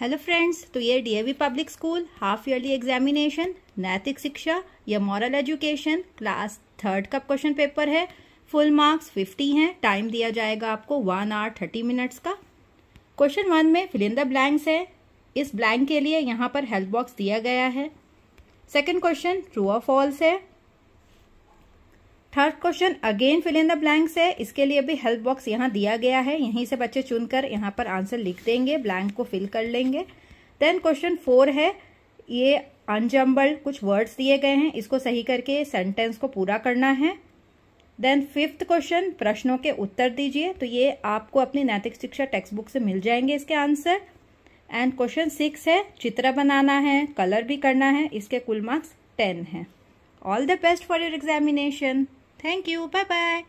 Hello friends तो ये DAV public school half yearly examination नैतिक शिक्षा या मॉरल एजुकेशन क्लास थर्ड का क्वेश्चन पेपर है फुल मार्क्स फिफ्टी हैं टाइम दिया जाएगा आपको वन आवर थर्टी मिनट्स का क्वेश्चन वन में फिलिंदा ब्लैंक्स है इस ब्लैंक के लिए यहाँ पर हेल्प बॉक्स दिया गया है second question true of false है third question again fill in the blanks है इसके लिए भी हेल्प बॉक्स यहाँ दिया गया है यहीं से बच्चे चुनकर यहाँ पर आंसर लिख देंगे ब्लैंक को फिल कर लेंगे देन क्वेश्चन फोर है ये अनजम्बल्ड कुछ वर्ड्स दिए गए हैं इसको सही करके सेंटेंस को पूरा करना है देन फिफ्थ क्वेश्चन प्रश्नों के उत्तर दीजिए तो ये आपको अपनी नैतिक शिक्षा टेक्स्ट बुक से मिल जाएंगे इसके आंसर एंड क्वेश्चन सिक्स है चित्र बनाना है कलर भी करना है इसके कुल मार्क्स टेन है all the best for your examination Thank you. Bye bye.